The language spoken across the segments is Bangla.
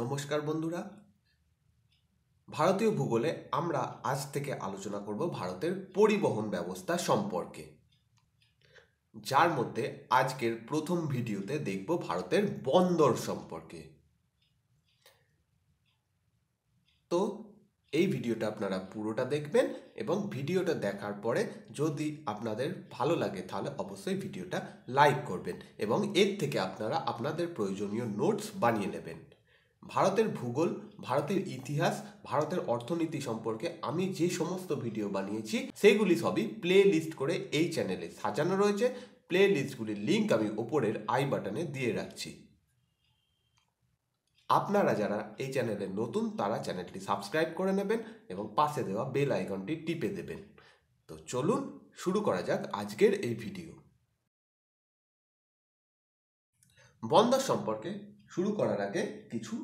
নমস্কার বন্ধুরা ভারতীয় ভূগোলে আমরা আজ থেকে আলোচনা করব ভারতের পরিবহন ব্যবস্থা সম্পর্কে যার মধ্যে আজকের প্রথম ভিডিওতে দেখব ভারতের বন্দর সম্পর্কে তো এই ভিডিওটা আপনারা পুরোটা দেখবেন এবং ভিডিওটা দেখার পরে যদি আপনাদের ভালো লাগে তাহলে অবশ্যই ভিডিওটা লাইক করবেন এবং এর থেকে আপনারা আপনাদের প্রয়োজনীয় নোটস বানিয়ে নেবেন ভারতের ভূগোল ভারতের ইতিহাস ভারতের অর্থনীতি সম্পর্কে আমি যে সমস্ত ভিডিও বানিয়েছি সেগুলি সবই প্লে লিস্ট করে এই চ্যানেলে সাজানো রয়েছে প্লে লিস্টগুলির লিঙ্ক আমি ওপরের আই বাটনে দিয়ে রাখছি আপনারা যারা এই চ্যানেলে নতুন তারা চ্যানেলটি সাবস্ক্রাইব করে নেবেন এবং পাশে দেওয়া বেল আইকনটি টিপে দেবেন তো চলুন শুরু করা যাক আজকের এই ভিডিও বন্দর সম্পর্কে শুরু করার আগে কিছু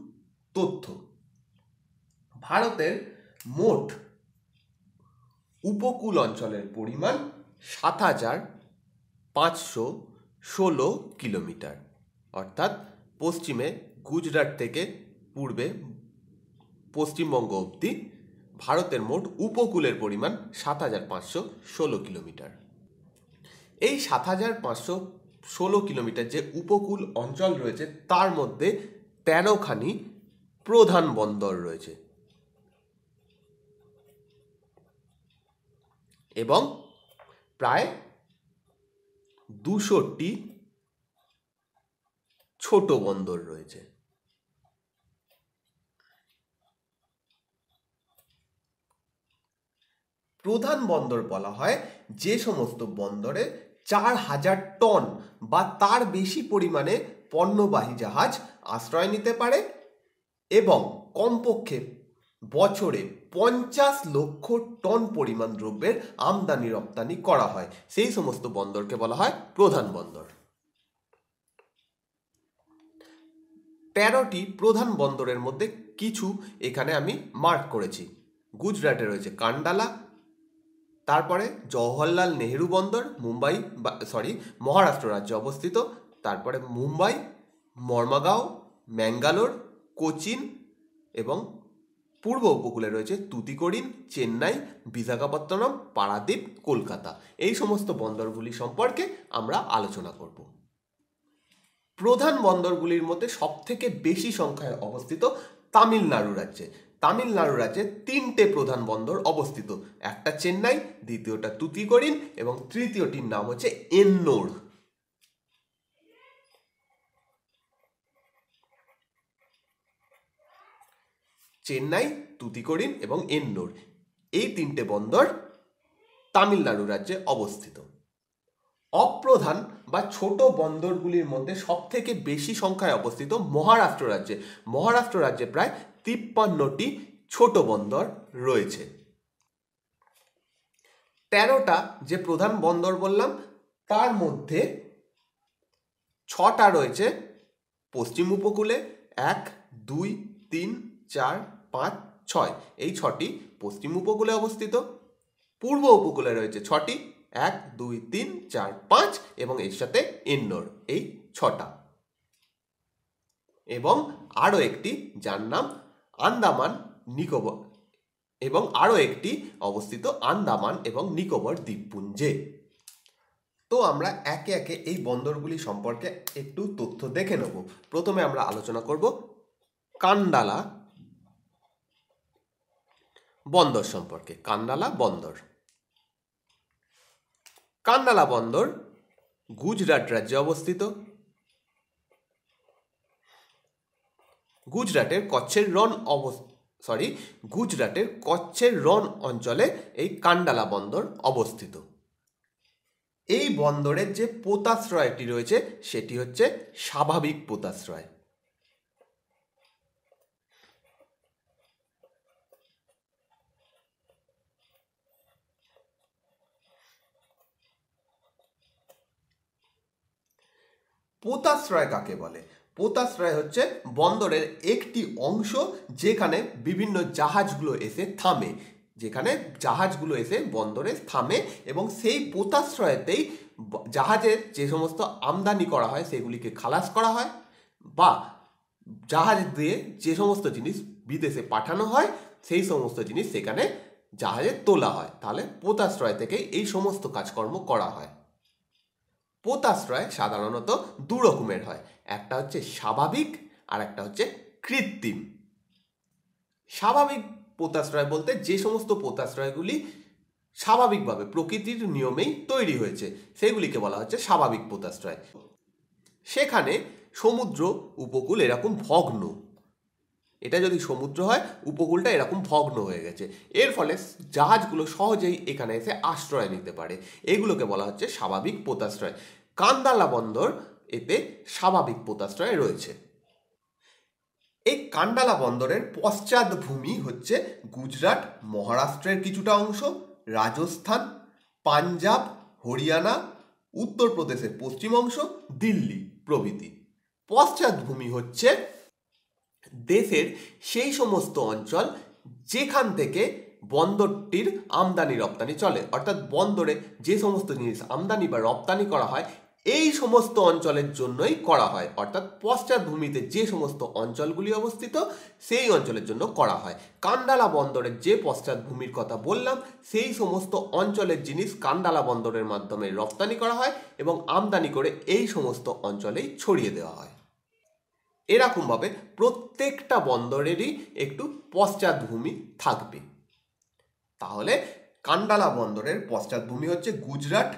তথ্য ভারতের মোট উপকূল অঞ্চলের পরিমাণ সাত হাজার পাঁচশো ষোলো কিলোমিটার অর্থাৎ পশ্চিমে গুজরাট থেকে পূর্বে পশ্চিমবঙ্গ অবধি ভারতের মোট উপকূলের পরিমাণ সাত হাজার পাঁচশো ষোলো কিলোমিটার এই সাত হাজার পাঁচশো ষোলো কিলোমিটার যে উপকূল অঞ্চল রয়েছে তার মধ্যে তেরোখানি প্রধান বন্দর রয়েছে এবং প্রায় দুশোটি ছোট বন্দর রয়েছে প্রধান বন্দর বলা হয় যে সমস্ত বন্দরে চার হাজার টন বা তার বেশি পরিমাণে পণ্যবাহী জাহাজ আশ্রয় নিতে পারে এবং কমপক্ষে বছরে পঞ্চাশ লক্ষ টন পরিমাণ দ্রব্যের আমদানি রপ্তানি করা হয় সেই সমস্ত বন্দরকে বলা হয় প্রধান বন্দর তেরোটি প্রধান বন্দরের মধ্যে কিছু এখানে আমি মার্ক করেছি গুজরাটে রয়েছে কান্ডালা তারপরে জওহরলাল নেহেরু বন্দর মুম্বাই সরি মহারাষ্ট্র রাজ্যে অবস্থিত তারপরে মুম্বাই মর্মাগাঁও ম্যাঙ্গালোর কোচিন এবং পূর্ব উপকূলে রয়েছে তুতিকরিন চেন্নাই বিশাখাপত্তনম পারাদ্বীপ কলকাতা এই সমস্ত বন্দরগুলি সম্পর্কে আমরা আলোচনা করব প্রধান বন্দরগুলির মধ্যে সবথেকে বেশি সংখ্যায় অবস্থিত তামিলনাড়ু রাজ্যে তামিলনাড়ু রাজ্যে তিনটে প্রধান বন্দর অবস্থিত একটা চেন্নাই দ্বিতীয়টা তুতিকরিন এবং তৃতীয়টির নাম হচ্ছে এন্নোর চেন্নাই তুতিকরিন এবং এন্নোর এই তিনটে বন্দর তামিলনাড়ু রাজ্যে অবস্থিত অপ্রধান বা ছোট বন্দরগুলির মধ্যে সবথেকে বেশি সংখ্যায় অবস্থিত মহারাষ্ট্র রাজ্যে মহারাষ্ট্র রাজ্যে প্রায় তিপ্পান্নটি ছোট বন্দর রয়েছে তেরোটা যে প্রধান বন্দর বললাম তার মধ্যে ছটা রয়েছে পশ্চিম উপকূলে এক দুই তিন চার পাঁচ ছয় এই ছটি পশ্চিম উপকূলে অবস্থিত পূর্ব উপকূলে রয়েছে ছটি এক দুই তিন চার পাঁচ এবং এর সাথে এন্নোর এই ছটা এবং আরও একটি যার নাম আন্দামান নিকোবর এবং আরও একটি অবস্থিত আন্দামান এবং নিকোবর দ্বীপপুঞ্জে তো আমরা একে একে এই বন্দরগুলি সম্পর্কে একটু তথ্য দেখে নেব প্রথমে আমরা আলোচনা করব কান্ডালা বন্দর সম্পর্কে কান্নালা বন্দর কান্নালা বন্দর গুজরাট রাজ্যে অবস্থিত গুজরাটের কচ্ছের রন অব সরি গুজরাটের কচ্ছের রন অঞ্চলে এই কান্ডালা বন্দর অবস্থিত এই বন্দরের যে পোতাশ্রয়টি রয়েছে সেটি হচ্ছে স্বাভাবিক পোতাশ্রয় পোতাশ্রয় কাকে বলে পোতাশ্রয় হচ্ছে বন্দরের একটি অংশ যেখানে বিভিন্ন জাহাজগুলো এসে থামে যেখানে জাহাজগুলো এসে বন্দরে থামে এবং সেই পোতাশ্রয়েতেই জাহাজের যে সমস্ত আমদানি করা হয় সেগুলিকে খালাস করা হয় বা জাহাজ দিয়ে যে সমস্ত জিনিস বিদেশে পাঠানো হয় সেই সমস্ত জিনিস সেখানে জাহাজে তোলা হয় তাহলে পোতাশ্রয় থেকে এই সমস্ত কাজকর্ম করা হয় পোতাশ্রয় সাধারণত দু রকমের হয় একটা হচ্ছে স্বাভাবিক আর একটা হচ্ছে কৃত্রিম স্বাভাবিক পোতাশ্রয় বলতে যে সমস্ত পোতাশ্রয়গুলি স্বাভাবিকভাবে প্রকৃতির নিয়মেই তৈরি হয়েছে সেগুলিকে বলা হচ্ছে স্বাভাবিক পোতাশ্রয় সেখানে সমুদ্র উপকূল এরকম ভগ্ন এটা যদি সমুদ্র হয় উপকূলটা এরকম ভগ্ন হয়ে গেছে এর ফলে জাহাজগুলো সহজেই এখানে এসে আশ্রয় নিতে পারে এগুলোকে বলা হচ্ছে স্বাভাবিক পোতাশ্রয় কান্দালা বন্দর এতে স্বাভাবিক পোতাশ্রয় রয়েছে এই কান্ডালা বন্দরের পশ্চাৎ ভূমি হচ্ছে গুজরাট মহারাষ্ট্রের কিছুটা অংশ রাজস্থান পাঞ্জাব হরিয়ানা উত্তরপ্রদেশের পশ্চিম অংশ দিল্লি প্রভৃতি পশ্চাৎ ভূমি হচ্ছে দেশের সেই সমস্ত অঞ্চল যেখান থেকে বন্দরটির আমদানি রপ্তানি চলে অর্থাৎ বন্দরে যে সমস্ত জিনিস আমদানি বা রপ্তানি করা হয় এই সমস্ত অঞ্চলের জন্যই করা হয় অর্থাৎ পশ্চাৎভূমিতে যে সমস্ত অঞ্চলগুলি অবস্থিত সেই অঞ্চলের জন্য করা হয় কান্ডালা বন্দরের যে পশ্চাৎভূমির কথা বললাম সেই সমস্ত অঞ্চলের জিনিস কান্ডালা বন্দরের মাধ্যমে রপ্তানি করা হয় এবং আমদানি করে এই সমস্ত অঞ্চলেই ছড়িয়ে দেওয়া হয় এরকমভাবে প্রত্যেকটা বন্দরেরই একটু পশ্চাৎভূমি থাকবে তাহলে কান্ডালা বন্দরের পশ্চাৎভূমি হচ্ছে গুজরাট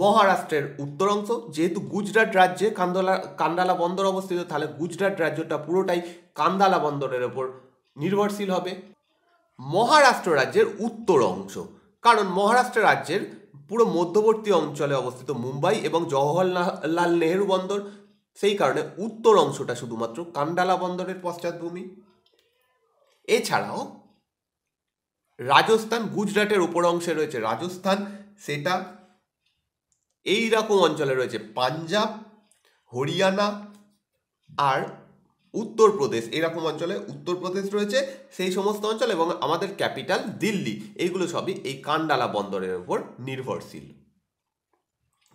মহারাষ্ট্রের উত্তর অংশ যেহেতু গুজরাট রাজ্যে কান্দলা কান্দালা বন্দর অবস্থিত তাহলে গুজরাট রাজ্যটা পুরোটাই কান্দালা বন্দরের ওপর নির্ভরশীল হবে মহারাষ্ট্র রাজ্যের উত্তর অংশ কারণ মহারাষ্ট্র রাজ্যের পুরো মধ্যবর্তী অঞ্চলে অবস্থিত মুম্বাই এবং জওহরলাল নেহেরু বন্দর সেই কারণে উত্তর অংশটা শুধুমাত্র কান্ডালা বন্দরের পশ্চাৎভূমি এছাড়াও রাজস্থান গুজরাটের উপর অংশে রয়েছে রাজস্থান সেটা এই রকম অঞ্চলে রয়েছে পাঞ্জাব হরিয়ানা আর উত্তরপ্রদেশ এরকম অঞ্চলে উত্তরপ্রদেশ রয়েছে সেই সমস্ত অঞ্চল এবং আমাদের ক্যাপিটাল দিল্লি এইগুলো সবই এই কান্ডালা বন্দরের উপর নির্ভরশীল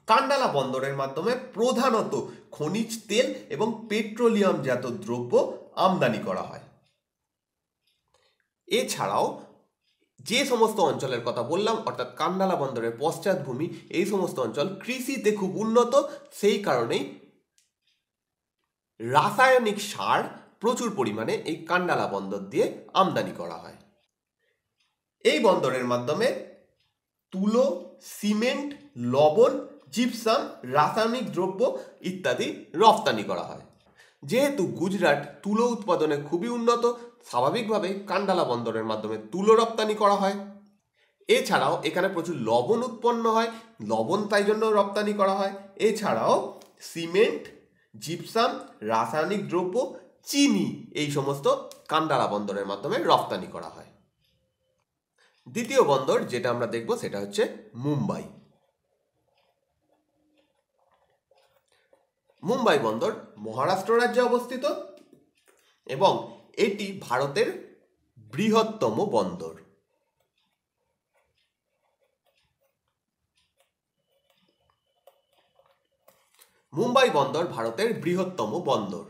কান্ডালা বন্দরের মাধ্যমে প্রধানত খনিজ তেল এবং পেট্রোলিয়াম জাত দ্রব্য আমদানি করা হয় এছাড়াও যে সমস্ত অঞ্চলের কথা বললাম অর্থাৎ কান্ডালা বন্দরের পশ্চাৎভূমি এই সমস্ত অঞ্চল কৃষিতে খুব উন্নত সেই কারণেই রাসায়নিক সার প্রচুর পরিমাণে এই কান্ডালা বন্দর দিয়ে আমদানি করা হয় এই বন্দরের মাধ্যমে তুলো সিমেন্ট লবণ জিপসাম রাসায়নিক দ্রব্য ইত্যাদি রফতানি করা হয় যেহেতু গুজরাট তুলো উৎপাদনে খুবই উন্নত স্বাভাবিকভাবে কান্ডালা বন্দরের মাধ্যমে তুলো রপ্তানি করা হয় এছাড়াও এখানে প্রচুর লবণ উৎপন্ন হয় লবণ তাই জন্য রপ্তানি করা হয় এছাড়াও সিমেন্ট জিপসাম রাসায়নিক দ্রব্য চিনি এই সমস্ত কান্ডালা বন্দরের মাধ্যমে রপ্তানি করা হয় দ্বিতীয় বন্দর যেটা আমরা দেখব সেটা হচ্ছে মুম্বাই মুম্বাই বন্দর মহারাষ্ট্র রাজ্যে অবস্থিত এবং এটি ভারতের বৃহত্তম বন্দর মুম্বাই বন্দর ভারতের বৃহত্তম বন্দর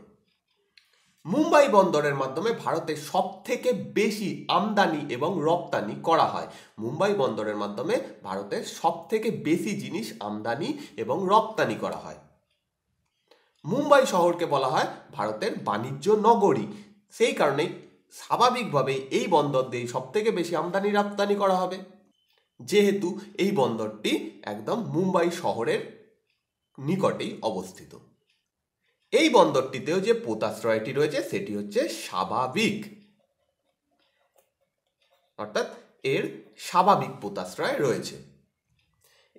মুম্বাই বন্দরের মাধ্যমে ভারতে সব থেকে বেশি আমদানি এবং রপ্তানি করা হয় মুম্বাই বন্দরের মাধ্যমে ভারতের সব থেকে বেশি জিনিস আমদানি এবং রপ্তানি করা হয় মুম্বাই শহরকে বলা হয় ভারতের বাণিজ্য নগরী সেই কারণেই স্বাভাবিকভাবেই এই বন্দর দিয়ে থেকে বেশি আমদানি রপ্তানি করা হবে যেহেতু এই বন্দরটি একদম মুম্বাই শহরের নিকটেই অবস্থিত এই বন্দরটিতেও যে পোতাশ্রয়টি রয়েছে সেটি হচ্ছে স্বাভাবিক অর্থাৎ এর স্বাভাবিক পোতাশ্রয় রয়েছে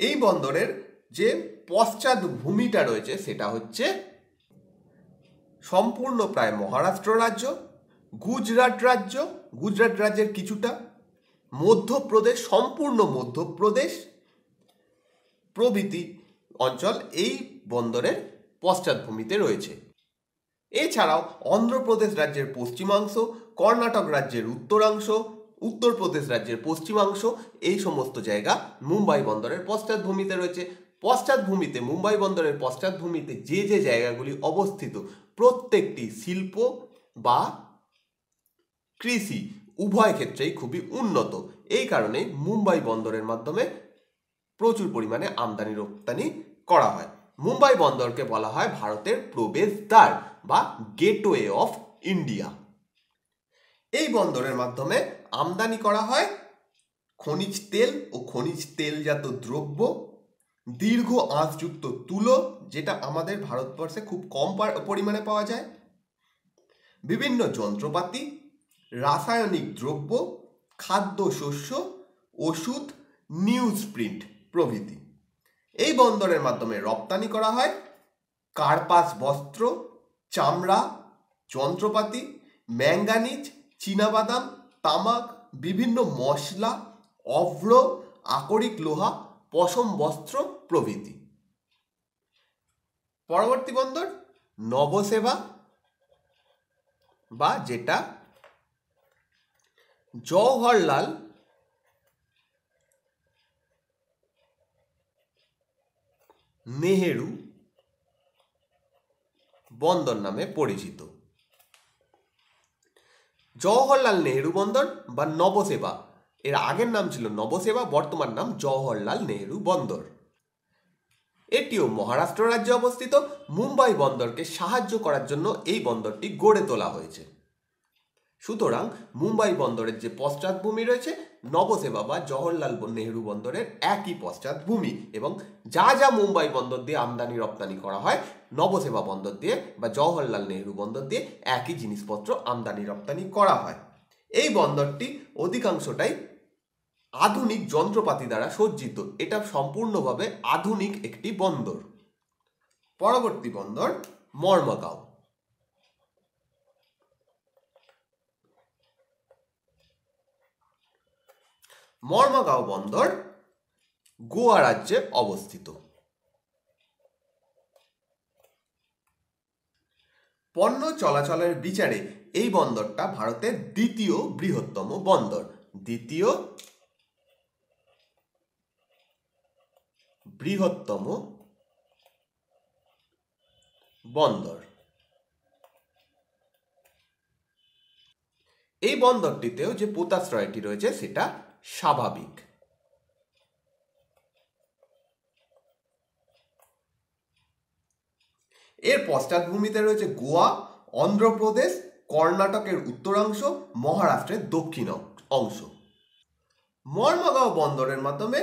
এই বন্দরের যে পশ্চাৎ ভূমিটা রয়েছে সেটা হচ্ছে সম্পূর্ণ প্রায় মহারাষ্ট্র রাজ্য গুজরাট রাজ্য গুজরাট রাজ্যের কিছুটা মধ্যপ্রদেশ সম্পূর্ণ মধ্যপ্রদেশ প্রভৃতি অঞ্চল এই বন্দরের পশ্চাৎভূমিতে রয়েছে এছাড়াও অন্ধ্রপ্রদেশ রাজ্যের পশ্চিমাংশ কর্ণাটক রাজ্যের উত্তরাংশ উত্তরপ্রদেশ রাজ্যের পশ্চিমাংশ এই সমস্ত জায়গা মুম্বাই বন্দরের পশ্চাৎভূমিতে রয়েছে পশ্চাৎভূমিতে মুম্বাই বন্দরের পশ্চাৎভূমিতে যে যে জায়গাগুলি অবস্থিত প্রত্যেকটি শিল্প বা কৃষি উভয় ক্ষেত্রেই খুবই উন্নত এই কারণে মুম্বাই বন্দরের মাধ্যমে প্রচুর পরিমাণে আমদানি রপ্তানি করা হয় মুম্বাই বন্দরকে বলা হয় ভারতের প্রবেশদ্বার বা গেটওয়ে অফ ইন্ডিয়া এই বন্দরের মাধ্যমে আমদানি করা হয় খনিজ তেল ও খনিজ তেলজাত দ্রব্য দীর্ঘ আঁশযুক্ত তুলো যেটা আমাদের ভারতবর্ষে খুব কম পরিমাণে পাওয়া যায় বিভিন্ন যন্ত্রপাতি রাসায়নিক দ্রব্য খাদ্য শস্য ওষুধ নিউজ প্রিন্ট প্রভৃতি এই বন্দরের মাধ্যমে রপ্তানি করা হয় কার্পাস বস্ত্র চামড়া যন্ত্রপাতি ম্যাঙ্গানিজ চীনাবাদাম তামাক বিভিন্ন মশলা অভ্র আকরিক লোহা পশম বস্ত্র প্রভৃতি পরবর্তী বন্দর নবসেবা বা যেটা জওহরলাল নেহেরু বন্দর নামে পরিচিত জওহরলাল নেহেরু বন্দর বা নবসেবা এর আগের নাম ছিল নবসেবা বর্তমান নাম জওহরলাল নেহরু বন্দর এটিও মহারাষ্ট্র রাজ্যে অবস্থিত মুম্বাই বন্দরকে সাহায্য করার জন্য এই বন্দরটি গড়ে তোলা হয়েছে সুতরাং মুম্বাই বন্দরের যে পশ্চাৎভূমি রয়েছে নবসেবা বা জওহরলাল নেহরু বন্দরের একই পশ্চাৎভূমি এবং যা যা মুম্বাই বন্দর দিয়ে আমদানি রপ্তানি করা হয় নবসেবা বন্দর দিয়ে বা জওহরলাল নেহরু বন্দর দিয়ে একই জিনিসপত্র আমদানি রপ্তানি করা হয় এই বন্দরটি অধিকাংশটাই আধুনিক যন্ত্রপাতি দ্বারা সজ্জিত এটা সম্পূর্ণভাবে আধুনিক একটি বন্দর পরবর্তী বন্দর মর্মাগাঁও মর্মাগাঁও বন্দর গোয়া রাজ্যে অবস্থিত পণ্য চলাচলের বিচারে এই বন্দরটা ভারতের দ্বিতীয় বৃহত্তম বন্দর দ্বিতীয় বৃহত্তম বন্দর এই বন্দরটিতেও যে পোতাশ্রয়টি রয়েছে সেটা স্বাভাবিক এর পশ্চাৎভূমিতে রয়েছে গোয়া অন্ধ্রপ্রদেশ কর্ণাটকের উত্তরাংশ মহারাষ্ট্রের দক্ষিণ অংশ মর্মাগাঁও বন্দরের মাধ্যমে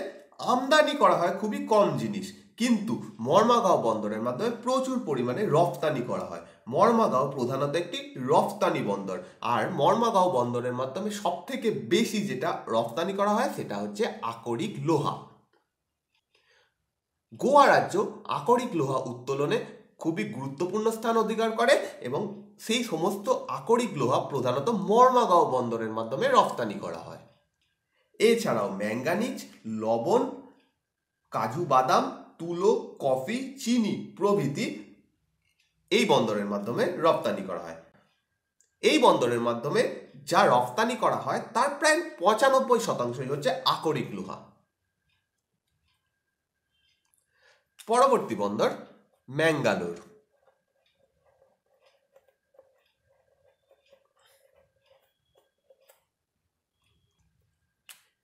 আমদানি করা হয় খুবই কম জিনিস কিন্তু মর্মাগাঁও বন্দরের মাধ্যমে প্রচুর পরিমাণে রফতানি করা হয় মর্মাগাঁও প্রধানত একটি রফতানি বন্দর আর মর্মাগাঁও বন্দরের মাধ্যমে সবথেকে বেশি যেটা রফতানি করা হয় সেটা হচ্ছে আকরিক লোহা গোয়া রাজ্য আকরিক লোহা উত্তোলনে খুবই গুরুত্বপূর্ণ স্থান অধিকার করে এবং সেই সমস্ত আকরিক লোহা প্রধানত মর্মাগাঁও বন্দরের মাধ্যমে রফতানি করা হয় এছাড়াও ম্যাঙ্গানিজ লবণ কাজু বাদাম তুলো কফি চিনি প্রভৃতি এই বন্দরের মাধ্যমে রপ্তানি করা হয় এই বন্দরের মাধ্যমে যা রপ্তানি করা হয় তার প্রায় পঁচানব্বই শতাংশই হচ্ছে আকরিক লোহা পরবর্তী বন্দর ম্যাঙ্গালোর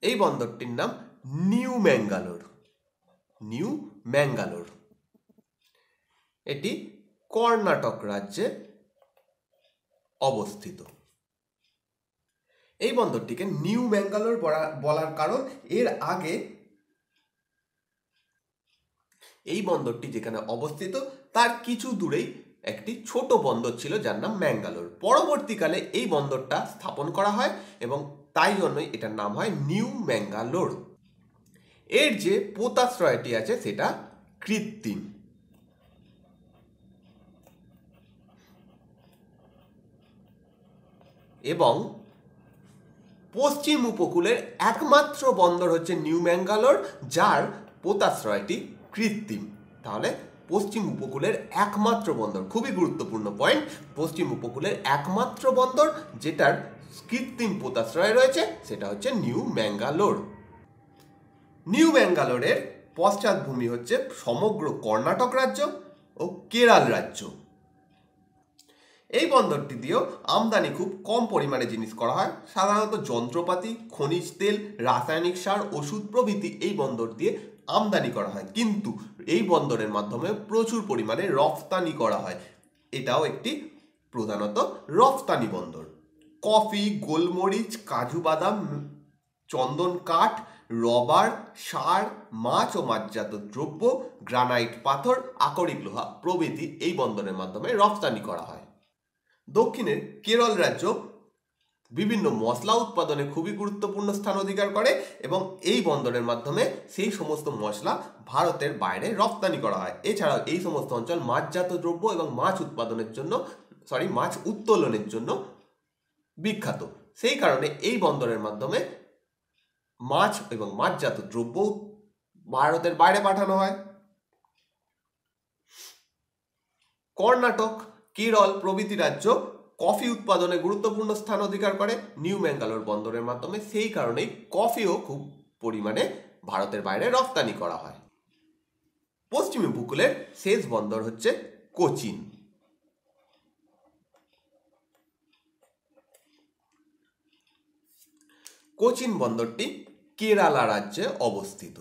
এই বন্দরটির নাম নিউ ম্যাঙ্গালোর নিউ ম্যাঙ্গালোর এটি কর্ণাটক রাজ্যে অবস্থিত এই বন্দরটিকে নিউ ম্যাঙ্গালোর বলার কারণ এর আগে এই বন্দরটি যেখানে অবস্থিত তার কিছু দূরেই একটি ছোট বন্দর ছিল যার নাম ম্যাঙ্গালোর পরবর্তীকালে এই বন্দরটা স্থাপন করা হয় এবং তাই জন্যই এটার নাম হয় নিউ ম্যাঙ্গালোর এর যে পোতাশ্রয়টি আছে সেটা কৃত্রিম এবং পশ্চিম উপকূলের একমাত্র বন্দর হচ্ছে নিউ ম্যাঙ্গালোর যার পোতাশ্রয়টি কৃত্রিম তাহলে পশ্চিম উপকূলের একমাত্র বন্দর খুবই গুরুত্বপূর্ণ পয়েন্ট পশ্চিম উপকূলের একমাত্র বন্দর যেটার কৃত্রিম পোতাশ্রয় রয়েছে সেটা হচ্ছে নিউ ম্যাঙ্গালোর নিউ ম্যাঙ্গালোরের পশ্চাৎভূমি হচ্ছে সমগ্র কর্ণাটক রাজ্য ও কেরাল রাজ্য এই বন্দরটি দিয়েও আমদানি খুব কম পরিমাণে জিনিস করা হয় সাধারণত যন্ত্রপাতি খনিজ তেল রাসায়নিক সার ওষুধ প্রভৃতি এই বন্দর দিয়ে আমদানি করা হয় কিন্তু এই বন্দরের মাধ্যমে প্রচুর পরিমাণে রফতানি করা হয় এটাও একটি প্রধানত রফতানি বন্দর কফি গোলমরিচ কাজু বাদাম চন্দন কাঠ রবার সার মাছ ও মাছজাত দ্রব্য গ্রানাইট পাথর আকরিক লোহা প্রভৃতি এই বন্দরের মাধ্যমে রফতানি করা হয় দক্ষিণের কেরল রাজ্য বিভিন্ন মশলা উৎপাদনে খুবই গুরুত্বপূর্ণ স্থান অধিকার করে এবং এই বন্দরের মাধ্যমে সেই সমস্ত মশলা ভারতের বাইরে রপ্তানি করা হয় এছাড়াও এই সমস্ত অঞ্চল মাছজাত দ্রব্য এবং মাছ উৎপাদনের জন্য সরি মাছ উত্তোলনের জন্য বিখ্যাত সেই কারণে এই বন্দরের মাধ্যমে মাছ এবং মাছজাত দ্রব্য ভারতের বাইরে পাঠানো হয় কর্ণাটক কেরল প্রভৃতি রাজ্য কফি উৎপাদনে গুরুত্বপূর্ণ স্থান অধিকার করে নিউ ম্যাঙ্গালোর বন্দরের মাধ্যমে সেই কারণেই কফিও খুব পরিমাণে ভারতের বাইরে রপ্তানি করা হয় পশ্চিম উপকূলের শেষ বন্দর হচ্ছে কোচিন কোচিন বন্দরটি কেরালা রাজ্যে অবস্থিত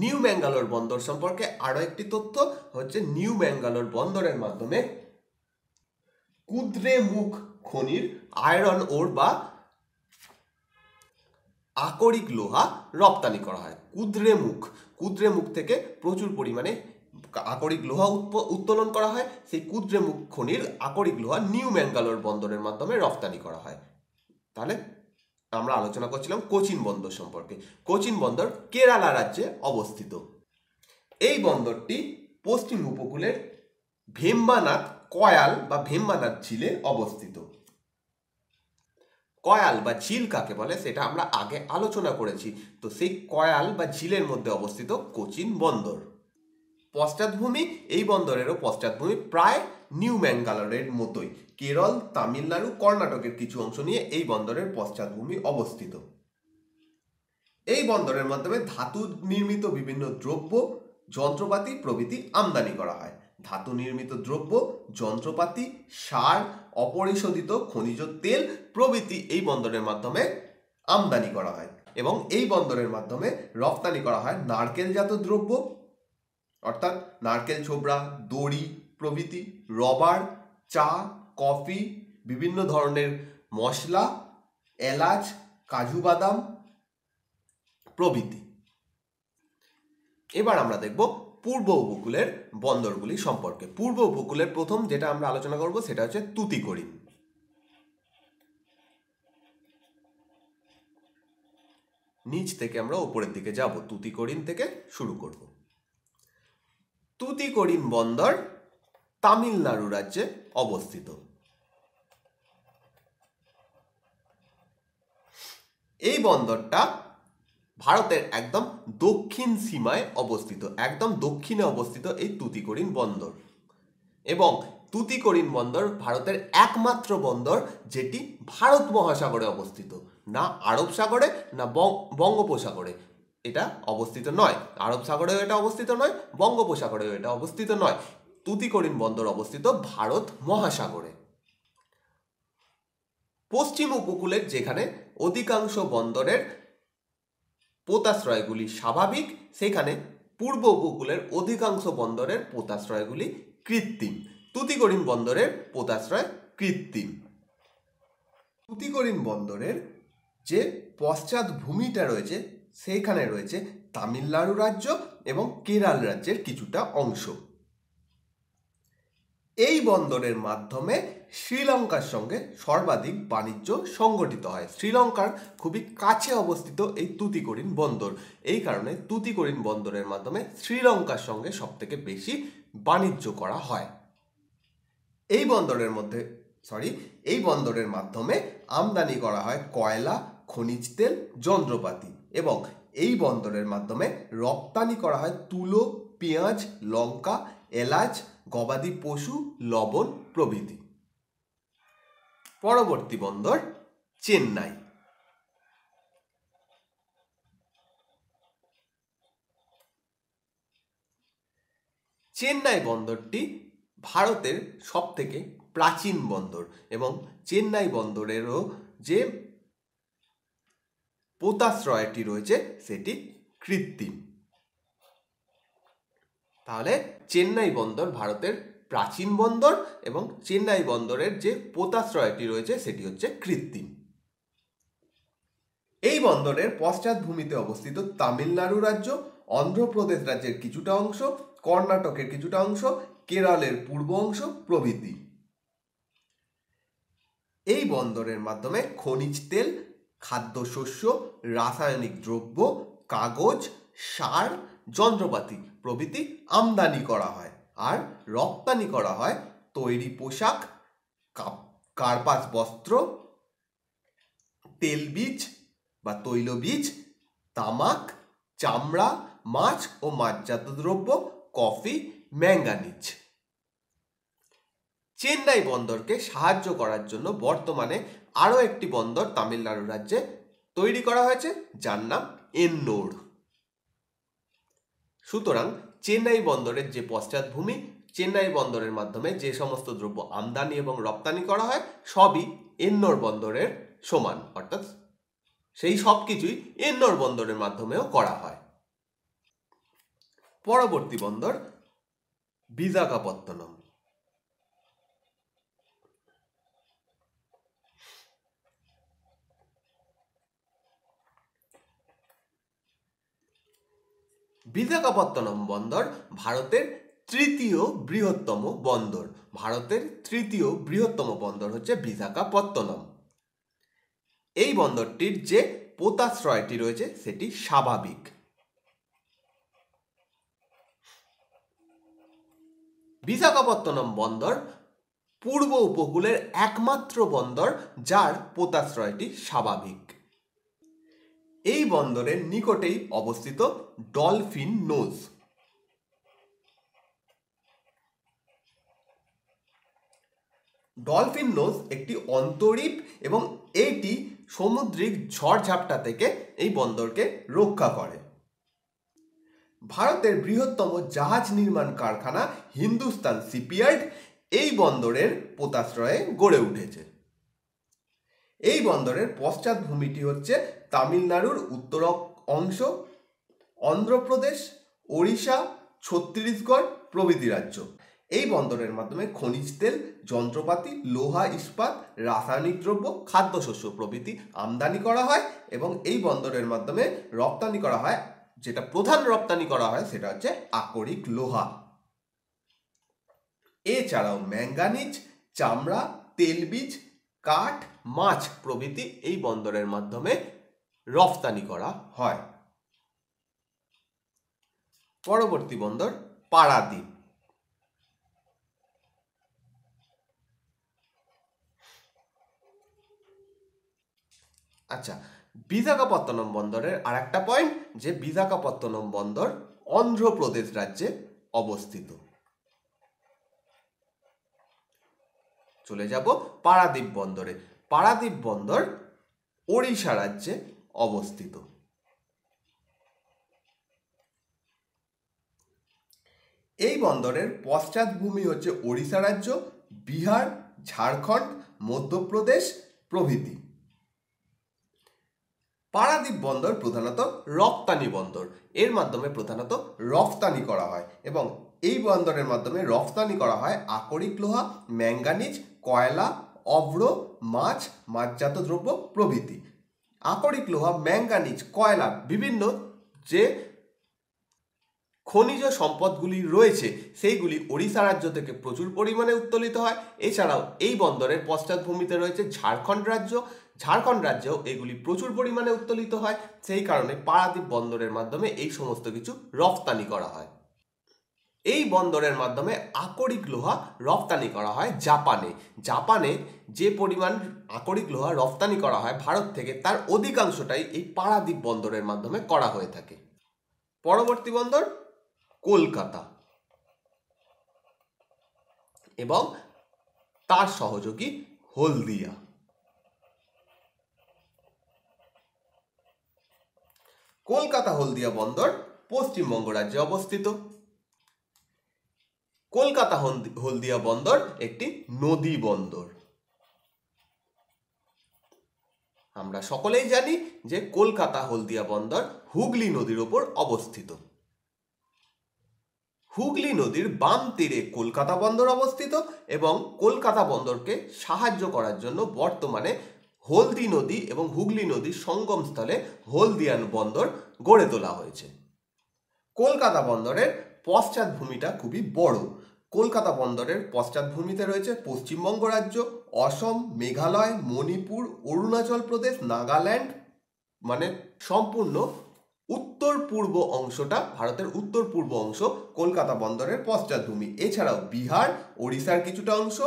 নিউ ম্যাঙ্গালোর বন্দর সম্পর্কে আরও একটি তথ্য হচ্ছে নিউ ম্যাঙ্গালোর বন্দরের মাধ্যমে কুদ্রে মুখ খনির আয়রন ওর বা আকরিক লোহা রপ্তানি করা হয় কুদ্রে মুখ কুদ্রে মুখ থেকে প্রচুর পরিমাণে আকরিক লোহা উত্তোলন করা হয় সেই কুদ্রে মুখ খনির আকরিক লোহা নিউ ম্যাঙ্গালোর বন্দরের মাধ্যমে রপ্তানি করা হয় তাহলে আমরা আলোচনা করছিলাম কোচিন বন্দর সম্পর্কে কোচিন বন্দর কেরালা রাজ্যে অবস্থিত এই বন্দরটি পশ্চিম উপকূলের ভেম্বানাথ কয়াল বা ভেম্বানাথ ঝিলে অবস্থিত কয়াল বা ঝিল কাকে বলে সেটা আমরা আগে আলোচনা করেছি তো সেই কয়াল বা ঝিলের মধ্যে অবস্থিত কোচিন বন্দর পশ্চাৎভূমি এই বন্দরেরও পশ্চাৎভূমি প্রায় নিউ ম্যাঙ্গালোরের মতোই কেরল তামিলনাড়ু কর্ণাটকের কিছু অংশ নিয়ে এই বন্দরের পশ্চাৎভূমি অবস্থিত এই বন্দরের মাধ্যমে ধাতু নির্মিত বিভিন্ন দ্রব্য যন্ত্রপাতি প্রভৃতি আমদানি করা হয় ধাতু নির্মিত দ্রব্য যন্ত্রপাতি সার অপরিশোধিত খনিজ তেল প্রভৃতি এই বন্দরের মাধ্যমে আমদানি করা হয় এবং এই বন্দরের মাধ্যমে রপ্তানি করা হয় নারকেলজাত দ্রব্য অর্থাৎ নারকেল ছোবড়া দড়ি প্রভৃতি রবার চা কফি বিভিন্ন ধরনের মশলা এলাচ কাজু বাদাম প্রভৃতি এবার আমরা দেখব পূর্ব উপকূলের বন্দরগুলি সম্পর্কে পূর্ব উপকূলের প্রথম যেটা আমরা আলোচনা করব সেটা হচ্ছে তুতিকরিম নিচ থেকে আমরা উপরের দিকে যাব তুতিকরিম থেকে শুরু করব তুতিকরিম বন্দর তামিলনাড়ু রাজ্যে অবস্থিত এই বন্দরটা ভারতের একদম দক্ষিণ সীমায় অবস্থিত একদম দক্ষিণে অবস্থিত এই তুতিকরিন বন্দর এবং তুতিকরিন বন্দর ভারতের একমাত্র বন্দর যেটি ভারত মহাসাগরে অবস্থিত না আরব সাগরে না বঙ্গোপসাগরে এটা অবস্থিত নয় আরব সাগরেও এটা অবস্থিত নয় বঙ্গোপসাগরেও এটা অবস্থিত নয় তুতিকরিন বন্দর অবস্থিত ভারত মহাসাগরে পশ্চিম উপকূলের যেখানে অধিকাংশ বন্দরের পোতাশ্রয়গুলি স্বাভাবিক সেখানে পূর্ব উপকূলের অধিকাংশ বন্দরের পোতাশ্রয়গুলি কৃত্রিম তুতিকরিম বন্দরের পোতাশ্রয় কৃত্রিম তুতিকরিম বন্দরের যে পশ্চাৎ ভূমিটা রয়েছে সেইখানে রয়েছে তামিলনাড়ু রাজ্য এবং কেরাল রাজ্যের কিছুটা অংশ এই বন্দরের মাধ্যমে শ্রীলঙ্কার সঙ্গে সর্বাধিক বাণিজ্য সংগঠিত হয় শ্রীলঙ্কার খুবই কাছে অবস্থিত এই তুতিকরিন বন্দর এই কারণে তুতিকরিন বন্দরের মাধ্যমে শ্রীলঙ্কার সঙ্গে সবথেকে বেশি বাণিজ্য করা হয় এই বন্দরের মধ্যে সরি এই বন্দরের মাধ্যমে আমদানি করা হয় কয়লা খনিজ তেল যন্ত্রপাতি এবং এই বন্দরের মাধ্যমে রপ্তানি করা হয় তুলো পেঁয়াজ লঙ্কা এলাচ গবাদি পশু লবণ প্রভৃতি পরবর্তী বন্দর চেন্নাই চেন্নাই বন্দরটি ভারতের সবথেকে প্রাচীন বন্দর এবং চেন্নাই বন্দরেরও যে পোতাশ্রয়টি রয়েছে সেটি কৃত্রিম তাহলে চেন্নাই বন্দর ভারতের প্রাচীন বন্দর এবং চেন্নাই বন্দরের যে পোতাশ্রয়টি রয়েছে সেটি হচ্ছে কৃত্রিম এই বন্দরের পশ্চাৎভূমিতে অবস্থিত তামিলনাড়ু রাজ্য অন্ধ্রপ্রদেশ রাজ্যের কিছুটা অংশ কর্ণাটকের কিছুটা অংশ কেরলের পূর্ব অংশ প্রভৃতি এই বন্দরের মাধ্যমে খনিজ তেল খাদ্যশস্য রাসায়নিক দ্রব্য কাগজ সার যন্ত্রপাতি প্রভৃতি আমদানি করা হয় আর রপ্তানি করা হয় তৈরি পোশাক কার্পাস বস্ত্র তেল বীজ বা তৈল বীজ তামাক চামড়া মাছ ও মাছজাত দ্রব্য কফি ম্যাঙ্গানিজ চেন্নাই বন্দরকে সাহায্য করার জন্য বর্তমানে আরও একটি বন্দর তামিলনাড়ু রাজ্যে তৈরি করা হয়েছে যার নাম এন্নোর সুতরাং চেন্নাই বন্দরের যে পশ্চাৎভূমি চেন্নাই বন্দরের মাধ্যমে যে সমস্ত দ্রব্য আমদানি এবং রপ্তানি করা হয় সবই এন্নোর বন্দরের সমান অর্থাৎ সেই সব কিছুই এন্নোর বন্দরের মাধ্যমেও করা হয় পরবর্তী বন্দর বিশাখাপত্তনম বিশাখাপত্তনম বন্দর ভারতের তৃতীয় বৃহত্তম বন্দর ভারতের তৃতীয় বৃহত্তম বন্দর হচ্ছে বিশাখাপত্তনম এই বন্দরটির যে পোতাশ্রয়টি রয়েছে সেটি স্বাভাবিক বিশাখাপত্তনম বন্দর পূর্ব উপকূলের একমাত্র বন্দর যার পোতাশ্রয়টি স্বাভাবিক এই বন্দরের নিকটেই অবস্থিত ডলফিন নোজ ডলফিন নোজ একটি অন্তরীপ এবং এটি সমুদ্রিক ঝড়ঝাপটা থেকে এই বন্দরকে রক্ষা করে ভারতের বৃহত্তম জাহাজ নির্মাণ কারখানা হিন্দুস্তান সিপিয়ার্ড এই বন্দরের পোতাশ্রয়ে গড়ে উঠেছে এই বন্দরের পশ্চাৎভূমিটি হচ্ছে তামিলনাড়ুর উত্তর অংশ অন্ধ্রপ্রদেশ ওড়িশা ছত্তিশগড় প্রভৃতি রাজ্য এই বন্দরের মাধ্যমে খনিজ তেল যন্ত্রপাতি লোহা ইস্পাত রাসায়নিক দ্রব্য খাদ্যশস্য প্রভৃতি আমদানি করা হয় এবং এই বন্দরের মাধ্যমে রপ্তানি করা হয় যেটা প্রধান রপ্তানি করা হয় সেটা হচ্ছে আকরিক লোহা এছাড়াও ম্যাঙ্গানিজ চামড়া তেলবীজ কাঠ মাছ প্রভৃতি এই বন্দরের মাধ্যমে রফতানি করা হয় পরবর্তী বন্দর পারাদ্বীপ আচ্ছা বিশাখাপত্তনম বন্দরের আর একটা পয়েন্ট যে বিশাখাপত্তনম বন্দর অন্ধ্রপ্রদেশ রাজ্যে অবস্থিত চলে যাব পারাদ্বীপ বন্দরে পারাদ্বীপ বন্দর ওড়িশা রাজ্যে অবস্থিত এই বন্দরের পশ্চাৎভূমি হচ্ছে ওড়িশা রাজ্য বিহার ঝাড়খণ্ড মধ্যপ্রদেশ প্রভৃতি পারাদ্বীপ বন্দর প্রধানত রপ্তানি বন্দর এর মাধ্যমে প্রধানত রফতানি করা হয় এবং এই বন্দরের মাধ্যমে রফতানি করা হয় আকরিক লোহা ম্যাঙ্গানিজ কয়লা অব্র মাছ মাছজাত দ্রব্য প্রভৃতি আকরিক লোহা ম্যাঙ্গানিজ কয়লা বিভিন্ন যে খনিজ সম্পদগুলি রয়েছে সেইগুলি ওড়িশা রাজ্য থেকে প্রচুর পরিমাণে উত্তোলিত হয় এছাড়াও এই বন্দরের পশ্চাৎভূমিতে রয়েছে ঝাড়খণ্ড রাজ্য ঝাড়খণ্ড রাজ্যেও এগুলি প্রচুর পরিমাণে উত্তোলিত হয় সেই কারণে পারাদ্বীপ বন্দরের মাধ্যমে এই সমস্ত কিছু রফতানি করা হয় এই বন্দরের মাধ্যমে আকরিক লোহা রপ্তানি করা হয় জাপানে জাপানে যে পরিমাণ আকরিক লোহা রপ্তানি করা হয় ভারত থেকে তার অধিকাংশটাই এই পারাদ্বীপ বন্দরের মাধ্যমে করা হয়ে থাকে পরবর্তী বন্দর কলকাতা এবং তার সহযোগী হলদিয়া কলকাতা হলদিয়া বন্দর পশ্চিমবঙ্গ রাজ্যে অবস্থিত কলকাতা হলদিয়া বন্দর একটি নদী বন্দর আমরা সকলেই জানি যে কলকাতা হলদিয়া বন্দর হুগলি নদীর ওপর অবস্থিত হুগলি নদীর বাম তীরে কলকাতা বন্দর অবস্থিত এবং কলকাতা বন্দরকে সাহায্য করার জন্য বর্তমানে হলদি নদী এবং হুগলি নদীর সঙ্গমস্থলে হলদিয়ান বন্দর গড়ে তোলা হয়েছে কলকাতা বন্দরের পশ্চাৎভূমিটা খুবই বড় কলকাতা বন্দরের পশ্চাৎভূমিতে রয়েছে পশ্চিমবঙ্গ রাজ্য অসম মেঘালয় মণিপুর অরুণাচল প্রদেশ নাগাল্যান্ড মানে সম্পূর্ণ উত্তর পূর্ব অংশটা ভারতের উত্তর পূর্ব অংশ কলকাতা বন্দরের পশ্চাৎভূমি এছাড়াও বিহার ওড়িশার কিছুটা অংশ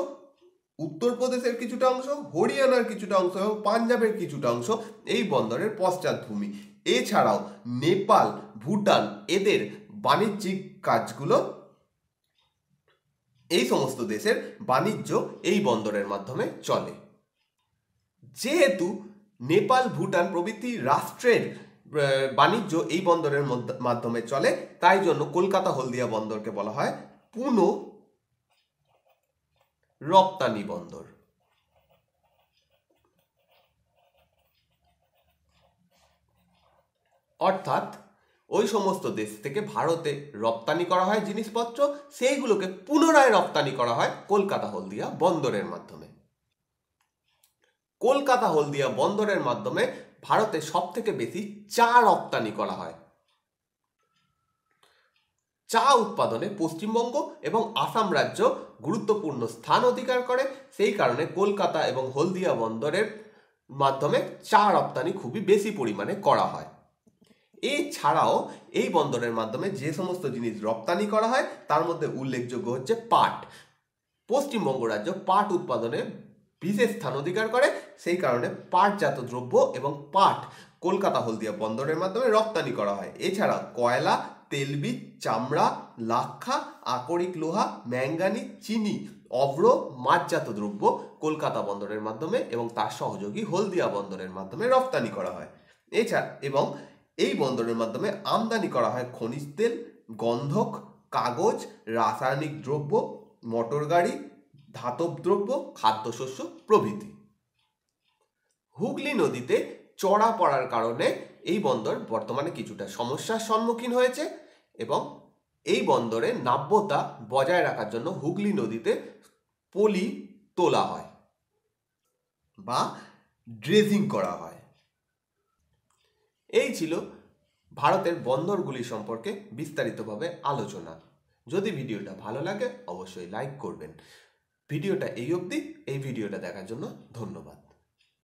উত্তরপ্রদেশের কিছুটা অংশ হরিয়ানার কিছুটা অংশ এবং পাঞ্জাবের কিছুটা অংশ এই বন্দরের পশ্চাৎভূমি এছাড়াও নেপাল ভুটান এদের বাণিজ্যিক কাজগুলো এই সমস্ত দেশের বাণিজ্য এই বন্দরের মাধ্যমে চলে যেহেতু নেপাল ভুটান প্রভৃতি রাষ্ট্রের বাণিজ্য এই বন্দরের মাধ্যমে চলে তাই জন্য কলকাতা হলদিয়া বন্দরকে বলা হয় পুনো রপ্তানি বন্দর অর্থাৎ ওই সমস্ত দেশ থেকে ভারতে রপ্তানি করা হয় জিনিসপত্র সেইগুলোকে পুনরায় রপ্তানি করা হয় কলকাতা হলদিয়া বন্দরের মাধ্যমে কলকাতা হলদিয়া বন্দরের মাধ্যমে ভারতে সব থেকে বেশি চা রপ্তানি করা হয় চা উৎপাদনে পশ্চিমবঙ্গ এবং আসাম রাজ্য গুরুত্বপূর্ণ স্থান অধিকার করে সেই কারণে কলকাতা এবং হলদিয়া বন্দরের মাধ্যমে চা রপ্তানি খুবই বেশি পরিমাণে করা হয় এছাড়াও এই বন্দরের মাধ্যমে যে সমস্ত জিনিস রপ্তানি করা হয় তার মধ্যে উল্লেখযোগ্য হচ্ছে পাট পশ্চিমবঙ্গ রাজ্য পাট উৎপাদনে বিশেষ স্থান অধিকার করে সেই কারণে পাটজাত দ্রব্য এবং পাট কলকাতা হলদিয়া বন্দরের মাধ্যমে রপ্তানি করা হয় এছাড়া কয়লা তেলবীজ চামড়া লাক্ষা আকরিক লোহা ম্যাঙ্গানি চিনি অব্র মাছজাত দ্রব্য কলকাতা বন্দরের মাধ্যমে এবং তার সহযোগী হলদিয়া বন্দরের মাধ্যমে রপ্তানি করা হয় এছাড়া এবং এই বন্দরের মাধ্যমে আমদানি করা হয় খনিজ তেল গন্ধক কাগজ রাসায়নিক দ্রব্য মোটর গাড়ি ধাতব দ্রব্য খাদ্যশস্য প্রভৃতি হুগলি নদীতে চড়া পড়ার কারণে এই বন্দর বর্তমানে কিছুটা সমস্যার সম্মুখীন হয়েছে এবং এই বন্দরে নাব্যতা বজায় রাখার জন্য হুগলি নদীতে পলি তোলা হয় বা ড্রেজিং করা হয় এই ছিল ভারতের বন্দরগুলি সম্পর্কে বিস্তারিতভাবে আলোচনা যদি ভিডিওটা ভালো লাগে অবশ্যই লাইক করবেন ভিডিওটা এই অবধি এই ভিডিওটা দেখার জন্য ধন্যবাদ